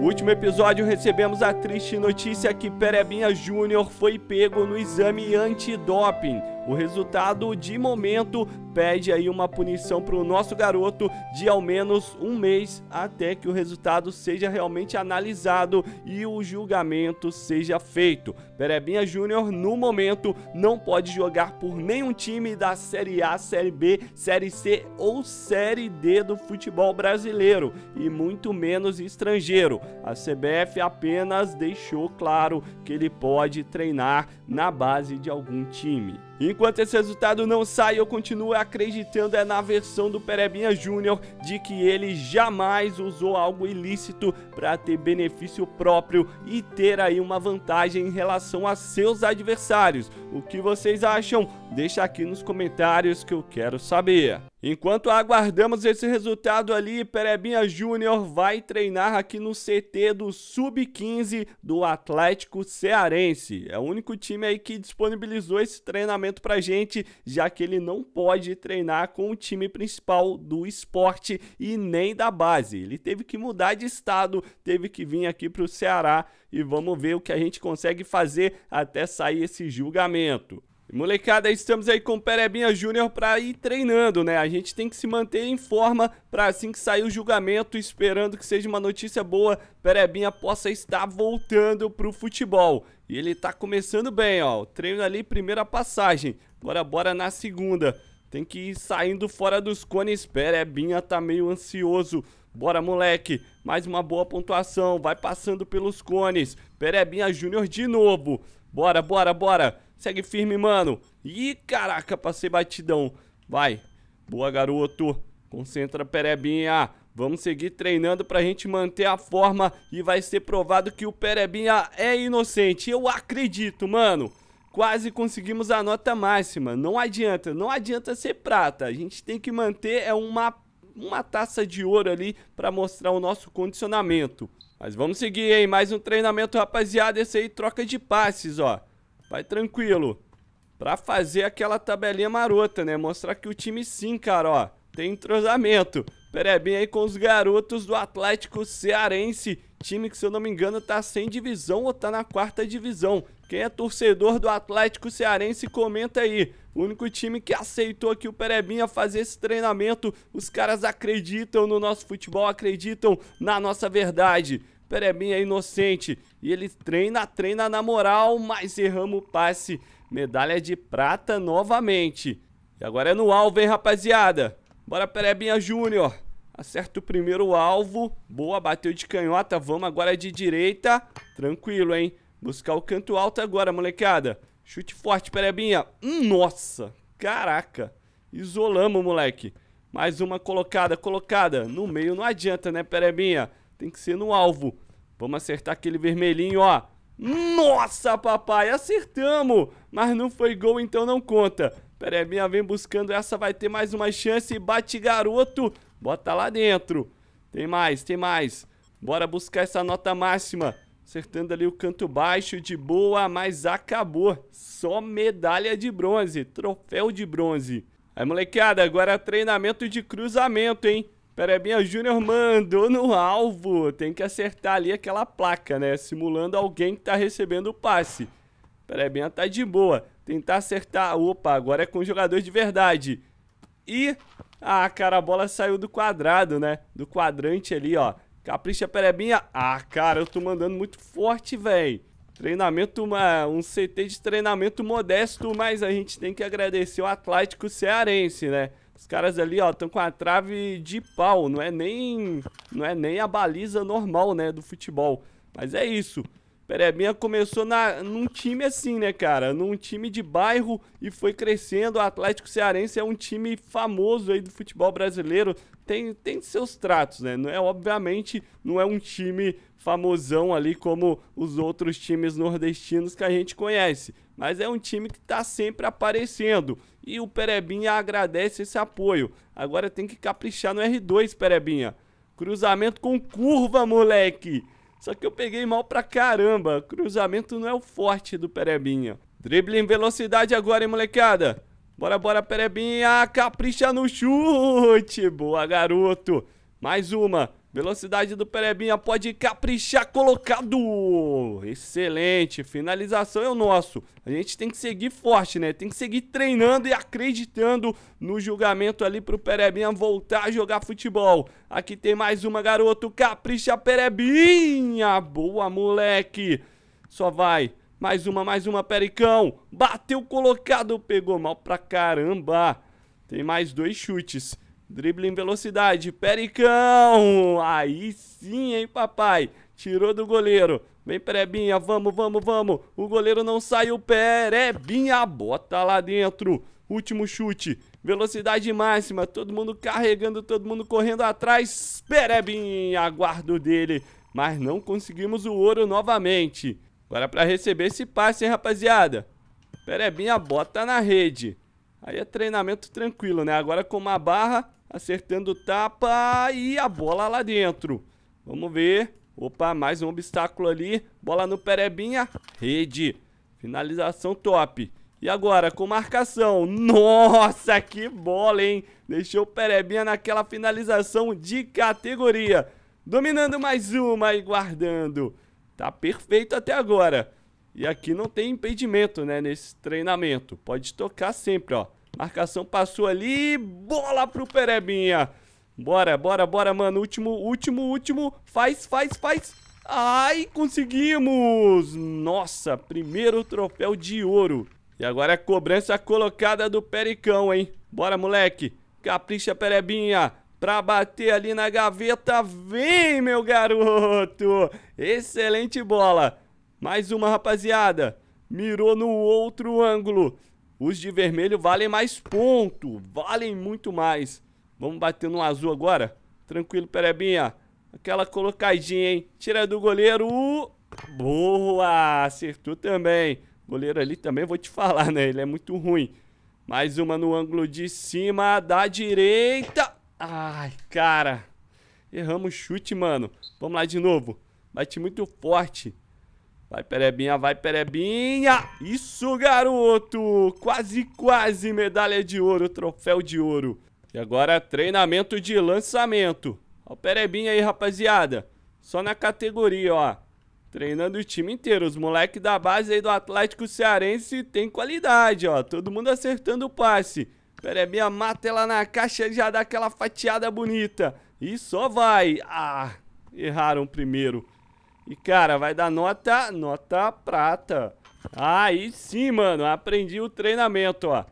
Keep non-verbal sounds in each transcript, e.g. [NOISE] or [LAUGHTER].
No último episódio recebemos a triste notícia que Perebinha Júnior foi pego no exame antidoping. O resultado de momento pede aí uma punição para o nosso garoto de ao menos um mês até que o resultado seja realmente analisado e o julgamento seja feito. Perebinha Júnior no momento não pode jogar por nenhum time da Série A, Série B, Série C ou Série D do futebol brasileiro e muito menos estrangeiro. A CBF apenas deixou claro que ele pode treinar na base de algum time. Enquanto esse resultado não sai, eu continuo acreditando é na versão do Perebinha Júnior de que ele jamais usou algo ilícito para ter benefício próprio e ter aí uma vantagem em relação a seus adversários. O que vocês acham? Deixa aqui nos comentários que eu quero saber. Enquanto aguardamos esse resultado ali, Perebinha Júnior vai treinar aqui no CT do Sub-15 do Atlético Cearense. É o único time aí que disponibilizou esse treinamento pra gente, já que ele não pode treinar com o time principal do esporte e nem da base. Ele teve que mudar de estado, teve que vir aqui pro Ceará e vamos ver o que a gente consegue fazer até sair esse julgamento. Molecada, estamos aí com o Perebinha Júnior para ir treinando, né? A gente tem que se manter em forma para assim que sair o julgamento, esperando que seja uma notícia boa, Perebinha possa estar voltando pro futebol. E ele tá começando bem, ó. Treino ali, primeira passagem. Agora bora na segunda. Tem que ir saindo fora dos cones. Perebinha tá meio ansioso. Bora, moleque. Mais uma boa pontuação. Vai passando pelos cones. Perebinha Júnior de novo. Bora, bora, bora. Segue firme, mano. Ih, caraca, passei batidão. Vai. Boa, garoto. Concentra, Perebinha. Vamos seguir treinando pra gente manter a forma e vai ser provado que o Perebinha é inocente. Eu acredito, mano. Quase conseguimos a nota máxima. Não adianta, não adianta ser prata. A gente tem que manter é uma, uma taça de ouro ali pra mostrar o nosso condicionamento. Mas vamos seguir, hein? Mais um treinamento, rapaziada. Esse aí troca de passes, ó. Vai tranquilo. Pra fazer aquela tabelinha marota, né? Mostrar que o time sim, cara, ó. Tem entrosamento. Perebinha aí com os garotos do Atlético Cearense. Time que, se eu não me engano, tá sem divisão ou tá na quarta divisão. Quem é torcedor do Atlético Cearense, comenta aí. O único time que aceitou aqui o Perebinha fazer esse treinamento. Os caras acreditam no nosso futebol, acreditam na nossa verdade. Perebinha é inocente. E ele treina, treina na moral, mas erramos o passe. Medalha de prata novamente. E agora é no alvo, hein, rapaziada? Bora, Perebinha Júnior. Acerta o primeiro alvo. Boa, bateu de canhota. Vamos agora de direita. Tranquilo, hein? Buscar o canto alto agora, molecada. Chute forte, Perebinha. Hum, nossa, caraca. Isolamos, moleque. Mais uma colocada, colocada. No meio não adianta, né, Perebinha? tem que ser no alvo. Vamos acertar aquele vermelhinho, ó. Nossa, papai, acertamos! Mas não foi gol, então não conta. Perebinha vem buscando essa, vai ter mais uma chance. Bate, garoto. Bota lá dentro. Tem mais, tem mais. Bora buscar essa nota máxima. Acertando ali o canto baixo, de boa, mas acabou. Só medalha de bronze, troféu de bronze. Aí, molecada, agora é treinamento de cruzamento, hein? Perebinha Júnior mandou no alvo. Tem que acertar ali aquela placa, né? Simulando alguém que tá recebendo o passe. Perebinha tá de boa. Tentar acertar. Opa, agora é com o jogador de verdade. E... Ah, cara, a bola saiu do quadrado, né? Do quadrante ali, ó. Capricha, Perebinha. Ah, cara, eu tô mandando muito forte, velho. Treinamento, uma, um CT de treinamento modesto, mas a gente tem que agradecer o Atlético Cearense, né? Os caras ali, ó, estão com a trave de pau. Não é nem não é nem a baliza normal, né, do futebol. Mas é isso. Perebinha começou na, num time assim, né, cara? Num time de bairro e foi crescendo. O Atlético Cearense é um time famoso aí do futebol brasileiro. Tem, tem seus tratos, né? Não é, obviamente, não é um time famosão ali como os outros times nordestinos que a gente conhece mas é um time que está sempre aparecendo. E o Perebinha agradece esse apoio. Agora tem que caprichar no R2, Perebinha. Cruzamento com curva, moleque. Só que eu peguei mal pra caramba. Cruzamento não é o forte do Perebinha. Drible em velocidade agora, hein, molecada. Bora, bora, Perebinha. Capricha no chute. Boa, garoto. Mais uma. Velocidade do Perebinha pode caprichar colocado. Excelente. Finalização é o nosso. A gente tem que seguir forte, né? Tem que seguir treinando e acreditando no julgamento ali pro Perebinha voltar a jogar futebol. Aqui tem mais uma, garoto. Capricha, Perebinha. Boa, moleque. Só vai. Mais uma, mais uma, Pericão. Bateu colocado. Pegou mal pra caramba. Tem mais dois chutes. Drible em velocidade, Pericão! Aí sim, hein, papai? Tirou do goleiro. Vem, Perebinha, vamos, vamos, vamos. O goleiro não saiu, Perebinha, bota lá dentro. Último chute, velocidade máxima, todo mundo carregando, todo mundo correndo atrás. Perebinha, aguardo dele, mas não conseguimos o ouro novamente. Agora para receber esse passe, hein, rapaziada? Perebinha, bota na rede. Aí é treinamento tranquilo, né? Agora com uma barra, Acertando o tapa e a bola lá dentro. Vamos ver. Opa, mais um obstáculo ali. Bola no Perebinha. Rede. Finalização top. E agora, com marcação. Nossa, que bola, hein? Deixou o Perebinha naquela finalização de categoria. Dominando mais uma e guardando. Tá perfeito até agora. E aqui não tem impedimento, né, nesse treinamento. Pode tocar sempre, ó. Marcação passou ali. Bola pro Perebinha. Bora, bora, bora, mano. Último, último, último. Faz, faz, faz. Ai, conseguimos! Nossa, primeiro troféu de ouro. E agora é cobrança colocada do Pericão, hein? Bora, moleque. Capricha, Perebinha. Pra bater ali na gaveta. Vem, meu garoto. Excelente bola. Mais uma, rapaziada. Mirou no outro ângulo. Os de vermelho valem mais ponto, valem muito mais. Vamos bater no azul agora? Tranquilo, Perebinha. Aquela colocadinha, hein? Tira do goleiro. Boa! Acertou também. Goleiro ali também, vou te falar, né? Ele é muito ruim. Mais uma no ângulo de cima da direita. Ai, cara. Erramos o chute, mano. Vamos lá de novo. Bate muito forte. Vai, Perebinha, vai, Perebinha! Isso, garoto! Quase, quase medalha de ouro, troféu de ouro. E agora é treinamento de lançamento. Ó o Perebinha aí, rapaziada. Só na categoria, ó. Treinando o time inteiro. Os moleques da base aí do Atlético Cearense tem qualidade, ó. Todo mundo acertando o passe. Perebinha mata ela na caixa e já dá aquela fatiada bonita. E só vai. Ah, erraram primeiro. E, cara, vai dar nota, nota prata. Aí sim, mano, aprendi o treinamento, ó.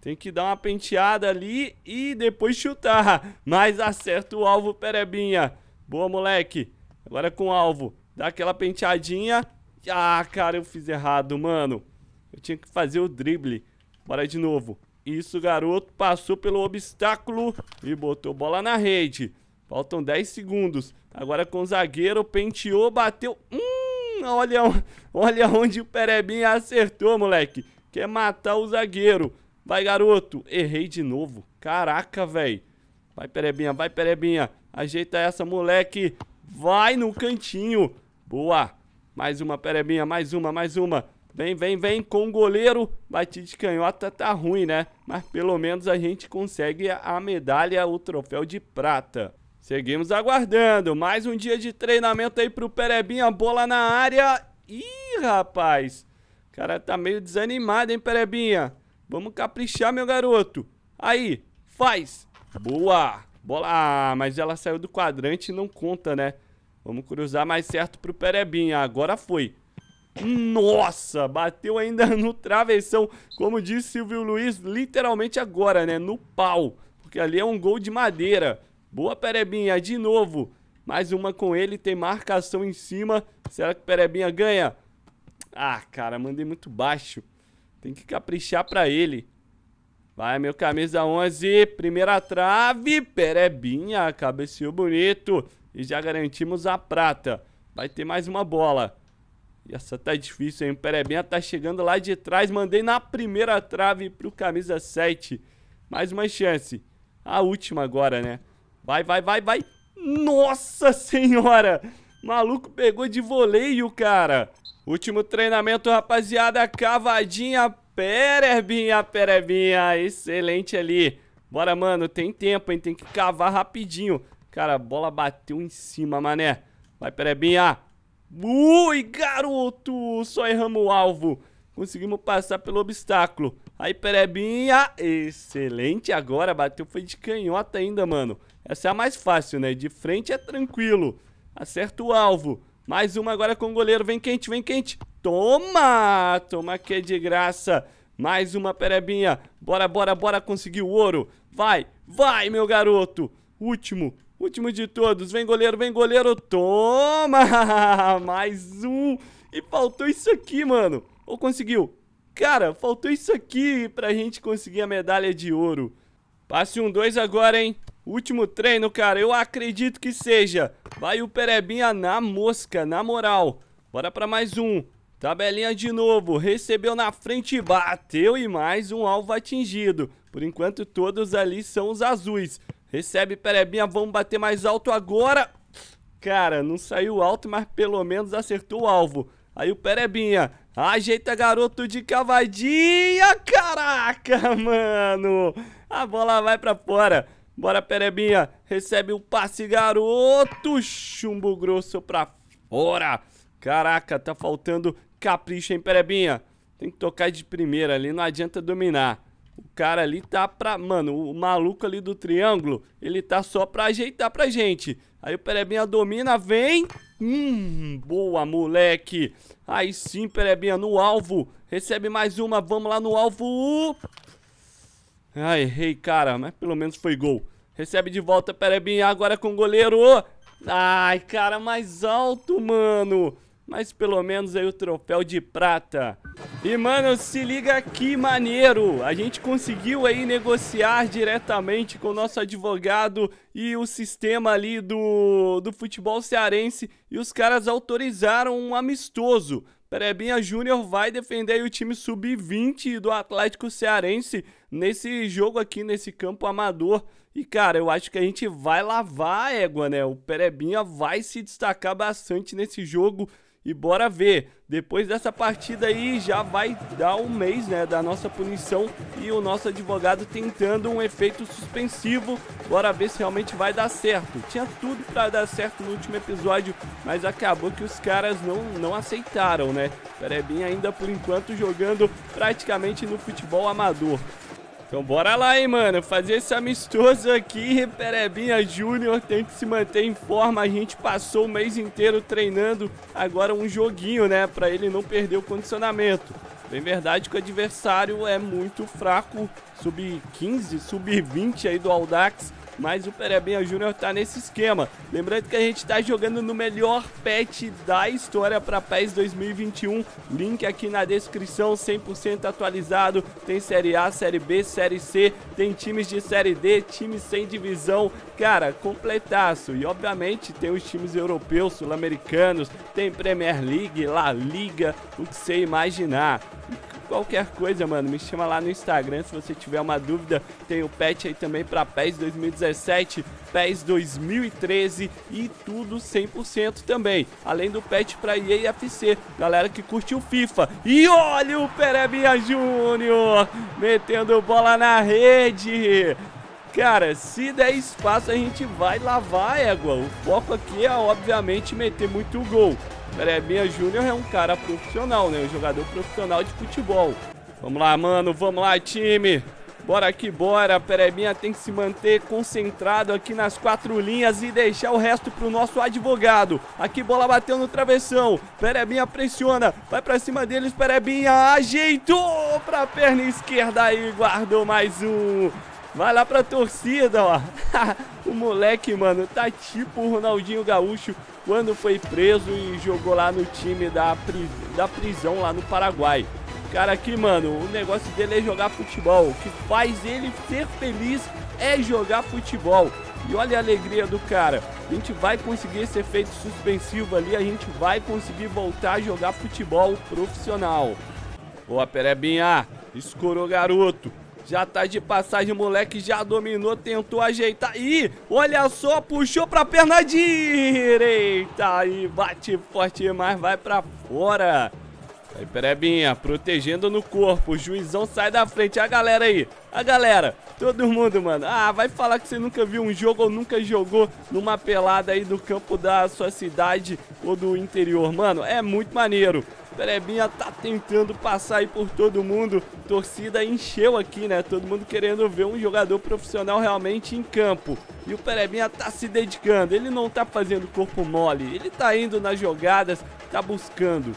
Tem que dar uma penteada ali e depois chutar. Mas acerta o alvo, Perebinha. Boa, moleque. Agora com o alvo. Dá aquela penteadinha. Ah, cara, eu fiz errado, mano. Eu tinha que fazer o drible. Bora de novo. Isso, garoto. Passou pelo obstáculo e botou bola na rede. Faltam 10 segundos. Agora com o zagueiro, penteou, bateu. Hum, olha, olha onde o Perebinha acertou, moleque. Quer matar o zagueiro. Vai, garoto. Errei de novo. Caraca, velho. Vai, Perebinha, vai, Perebinha. Ajeita essa, moleque. Vai no cantinho. Boa. Mais uma, Perebinha, mais uma, mais uma. Vem, vem, vem com o goleiro. Batida de canhota tá ruim, né? Mas pelo menos a gente consegue a medalha, o troféu de prata. Seguimos aguardando. Mais um dia de treinamento aí pro Perebinha. Bola na área. Ih, rapaz. O cara tá meio desanimado, hein, Perebinha? Vamos caprichar, meu garoto. Aí, faz. Boa. Bola. Ah, mas ela saiu do quadrante e não conta, né? Vamos cruzar mais certo pro Perebinha. Agora foi. Nossa, bateu ainda [LAUGHS] no travessão. Como disse Silvio Luiz, literalmente agora, né? No pau. Porque ali é um gol de madeira. Boa, Perebinha, de novo. Mais uma com ele, tem marcação em cima. Será que Perebinha ganha? Ah, cara, mandei muito baixo. Tem que caprichar pra ele. Vai, meu camisa 11. Primeira trave. Perebinha, cabeceou bonito. E já garantimos a prata. Vai ter mais uma bola. E essa tá difícil, hein? O Perebinha tá chegando lá de trás. Mandei na primeira trave pro camisa 7. Mais uma chance. A última agora, né? Vai, vai, vai, vai. Nossa senhora! Maluco pegou de voleio, cara. Último treinamento, rapaziada. Cavadinha, perebinha, perebinha. Excelente ali. Bora, mano. Tem tempo, hein? Tem que cavar rapidinho. Cara, a bola bateu em cima, mané. Vai, perebinha. Ui, garoto! Só erramos o alvo. Conseguimos passar pelo obstáculo. Aí, Perebinha, excelente agora, bateu, foi de canhota ainda, mano. Essa é a mais fácil, né? De frente é tranquilo. Acerta o alvo. Mais uma agora com o goleiro, vem quente, vem quente. Toma! Toma que é de graça. Mais uma Perebinha. Bora, bora, bora conseguir o ouro. Vai, vai, meu garoto. Último, último de todos. Vem goleiro, vem goleiro. Toma! [LAUGHS] Mais um. E faltou isso aqui, mano. Ou conseguiu? Cara, faltou isso aqui pra gente conseguir a medalha de ouro. Passe um 2 agora, hein? Último treino, cara. Eu acredito que seja. Vai o Perebinha na mosca, na moral. Bora pra mais um. Tabelinha de novo. Recebeu na frente, bateu e mais um alvo atingido. Por enquanto, todos ali são os azuis. Recebe Perebinha, vamos bater mais alto agora. Cara, não saiu alto, mas pelo menos acertou o alvo. Aí o Perebinha Ajeita garoto de cavadinha. Caraca, [LAUGHS] mano. A bola vai pra fora. Bora, Perebinha. Recebe o um passe, garoto. Chumbo grosso pra fora. Caraca, tá faltando capricho, hein, Perebinha. Tem que tocar de primeira ali. Não adianta dominar. O cara ali tá pra... Mano, o maluco ali do triângulo, ele tá só pra ajeitar pra gente. Aí o Perebinha domina, vem... Hum, boa moleque. Aí sim, Perebinha, no alvo. Recebe mais uma, vamos lá no alvo. Ah, errei, cara, mas pelo menos foi gol. Recebe de volta, Perebinha, agora com o goleiro. Ai, cara, mais alto, mano mas pelo menos aí o troféu de prata. E mano, se liga que maneiro! A gente conseguiu aí negociar diretamente com o nosso advogado e o sistema ali do, do futebol cearense e os caras autorizaram um amistoso. Perebinha Júnior vai defender o time sub-20 do Atlético Cearense nesse jogo aqui, nesse campo amador. E, cara, eu acho que a gente vai lavar a égua, né? O Perebinha vai se destacar bastante nesse jogo. E bora ver, depois dessa partida aí já vai dar um mês né, da nossa punição e o nosso advogado tentando um efeito suspensivo. Bora ver se realmente vai dar certo. Tinha tudo para dar certo no último episódio, mas acabou que os caras não, não aceitaram, né? Perebin ainda por enquanto jogando praticamente no futebol amador. Então bora lá, hein, mano. Fazer esse amistoso aqui. Perebinha Júnior tem que se manter em forma. A gente passou o mês inteiro treinando. Agora um joguinho, né? Pra ele não perder o condicionamento. Bem verdade que o adversário é muito fraco. Sub-15, sub-20 aí do Aldax. Mas o Perebinha Júnior tá nesse esquema. Lembrando que a gente tá jogando no melhor patch da história para PES 2021. Link aqui na descrição, 100% atualizado. Tem Série A, Série B, Série C, tem times de Série D, times sem divisão. Cara, completaço. E obviamente tem os times europeus, sul-americanos, tem Premier League, La Liga, o que você imaginar qualquer coisa, mano, me chama lá no Instagram se você tiver uma dúvida. Tem o patch aí também para PES 2017, PES 2013 e tudo 100% também. Além do patch para EA FC, galera que curte o FIFA. E olha o Perebinha Júnior metendo bola na rede. Cara, se der espaço a gente vai lavar a égua. O foco aqui é obviamente meter muito gol. Perebinha, Júnior é um cara profissional, né? Um jogador profissional de futebol. Vamos lá, mano. Vamos lá, time. Bora que bora. Perebinha tem que se manter concentrado aqui nas quatro linhas e deixar o resto pro nosso advogado. Aqui bola bateu no travessão. Perebinha pressiona. Vai pra cima deles, Perebinha. Ajeitou pra perna esquerda e guardou mais um. Vai lá pra torcida, ó. [LAUGHS] o moleque, mano, tá tipo o Ronaldinho Gaúcho quando foi preso e jogou lá no time da, pri da prisão lá no Paraguai. Cara aqui, mano, o negócio dele é jogar futebol. O que faz ele ser feliz é jogar futebol. E olha a alegria do cara. A gente vai conseguir esse efeito suspensivo ali, a gente vai conseguir voltar a jogar futebol profissional. Boa, Perebinha. Escorou, garoto. Já tá de passagem, moleque já dominou, tentou ajeitar. E olha só, puxou pra perna direita. E bate forte, mas vai pra fora. Aí, Perebinha, protegendo no corpo. O juizão sai da frente. A galera aí. A galera. Todo mundo, mano. Ah, vai falar que você nunca viu um jogo ou nunca jogou numa pelada aí do campo da sua cidade ou do interior. Mano, é muito maneiro. Perebinha tá tentando passar aí por todo mundo. Torcida encheu aqui, né? Todo mundo querendo ver um jogador profissional realmente em campo. E o Perebinha tá se dedicando. Ele não tá fazendo corpo mole. Ele tá indo nas jogadas, tá buscando.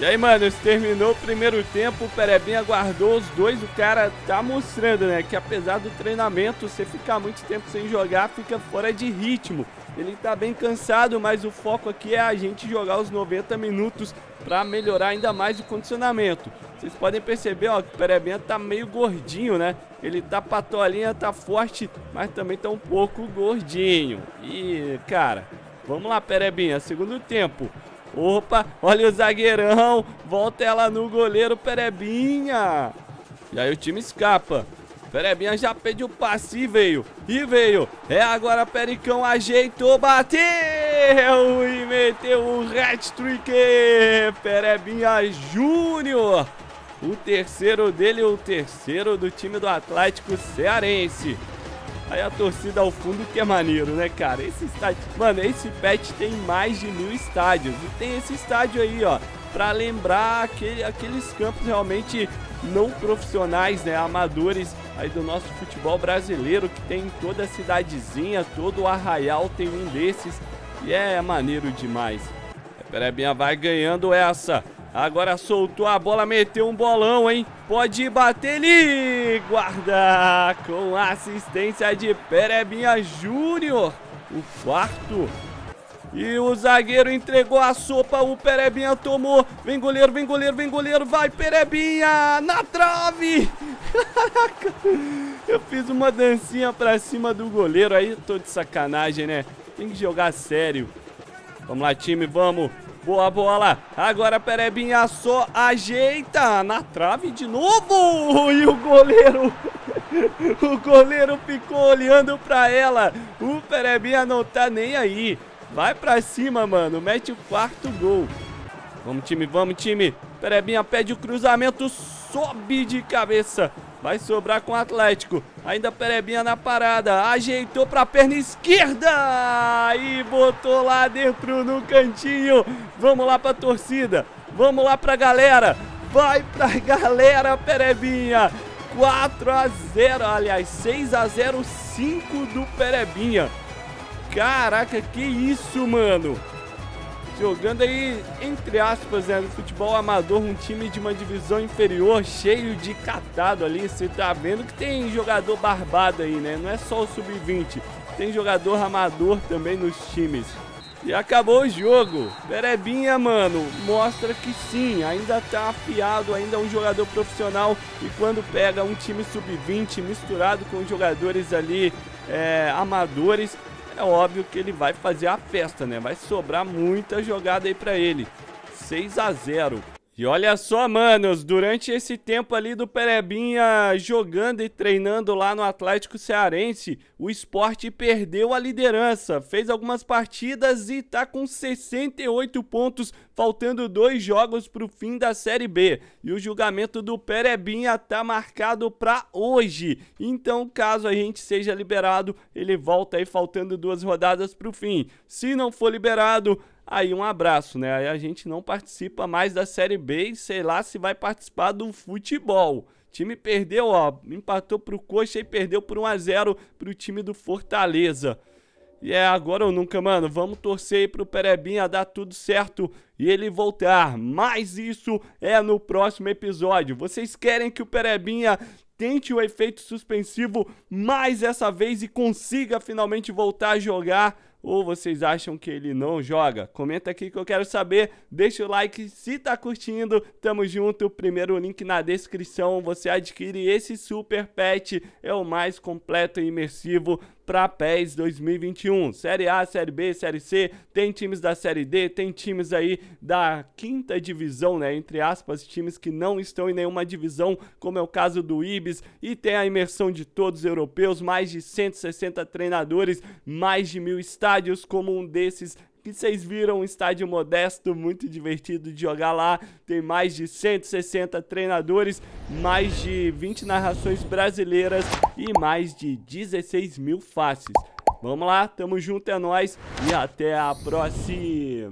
E aí, mano, terminou o primeiro tempo, o Perebin aguardou os dois, o cara tá mostrando, né, que apesar do treinamento, você ficar muito tempo sem jogar, fica fora de ritmo. Ele tá bem cansado, mas o foco aqui é a gente jogar os 90 minutos para melhorar ainda mais o condicionamento. Vocês podem perceber, ó, que o Perebinha tá meio gordinho, né? Ele tá patolinha, tá forte, mas também tá um pouco gordinho. E, cara, vamos lá, Perebinha, segundo tempo. Opa, olha o zagueirão. Volta ela no goleiro, Perebinha. E aí o time escapa. Perebinha já pediu passe e veio. E veio. É agora Pericão ajeitou, bateu e meteu o hat-trick. Perebinha Júnior. O terceiro dele, o terceiro do time do Atlético Cearense. Aí a torcida ao fundo que é maneiro, né, cara? Esse estádio. Mano, esse pet tem mais de mil estádios. E tem esse estádio aí, ó. Pra lembrar aquele, aqueles campos realmente não profissionais, né? Amadores aí do nosso futebol brasileiro, que tem em toda a cidadezinha, todo o arraial tem um desses. E é maneiro demais. Perebinha vai ganhando essa. Agora soltou a bola, meteu um bolão, hein? Pode bater ele! Guarda! Com assistência de Perebinha Júnior. O quarto. E o zagueiro entregou a sopa, o Perebinha tomou. Vem goleiro, vem goleiro, vem goleiro, vai Perebinha! Na trave! Caraca! [LAUGHS] Eu fiz uma dancinha pra cima do goleiro, aí tô de sacanagem, né? Tem que jogar sério. Vamos lá, time, vamos! Boa bola. Agora Perebinha só ajeita na trave de novo. E o goleiro... [LAUGHS] o goleiro ficou olhando pra ela. O Perebinha não tá nem aí. Vai pra cima, mano. Mete o quarto gol. Vamos, time. Vamos, time. Perebinha pede o cruzamento. Sobe de cabeça. Vai sobrar com o Atlético. Ainda Perebinha na parada. Ajeitou pra perna esquerda. E botou lá dentro no cantinho. Vamos lá pra torcida. Vamos lá pra galera. Vai pra galera, Perebinha. 4 a 0, aliás, 6 a 0, 5 do Perebinha. Caraca, que isso, mano jogando aí, entre aspas, né, no futebol amador, um time de uma divisão inferior, cheio de catado ali. Você tá vendo que tem jogador barbado aí, né? Não é só o sub-20, tem jogador amador também nos times. E acabou o jogo. Berebinha, mano, mostra que sim, ainda tá afiado, ainda é um jogador profissional. E quando pega um time sub-20 misturado com jogadores ali é, amadores, é óbvio que ele vai fazer a festa, né? Vai sobrar muita jogada aí para ele. 6 a 0 e olha só, manos, durante esse tempo ali do Perebinha jogando e treinando lá no Atlético Cearense, o esporte perdeu a liderança, fez algumas partidas e tá com 68 pontos, faltando dois jogos pro fim da Série B. E o julgamento do Perebinha tá marcado para hoje. Então, caso a gente seja liberado, ele volta aí faltando duas rodadas pro fim. Se não for liberado, Aí um abraço, né? Aí a gente não participa mais da Série B e sei lá se vai participar do futebol. O time perdeu, ó, empatou pro Coxa e perdeu por 1 a 0 pro time do Fortaleza. E é agora ou nunca, mano. Vamos torcer aí pro Perebinha dar tudo certo e ele voltar. Mas isso é no próximo episódio. Vocês querem que o Perebinha tente o efeito suspensivo mais essa vez e consiga finalmente voltar a jogar? ou vocês acham que ele não joga? Comenta aqui que eu quero saber. Deixa o like se tá curtindo. Tamo junto. Primeiro link na descrição. Você adquire esse super pet. É o mais completo e imersivo para PES 2021. Série A, Série B, Série C, tem times da Série D, tem times aí da quinta divisão, né? Entre aspas, times que não estão em nenhuma divisão, como é o caso do Ibis, e tem a imersão de todos os europeus, mais de 160 treinadores, mais de mil estádios, como um desses que vocês viram, um estádio modesto, muito divertido de jogar lá. Tem mais de 160 treinadores, mais de 20 narrações brasileiras e mais de 16 mil faces. Vamos lá, tamo junto, é nóis e até a próxima!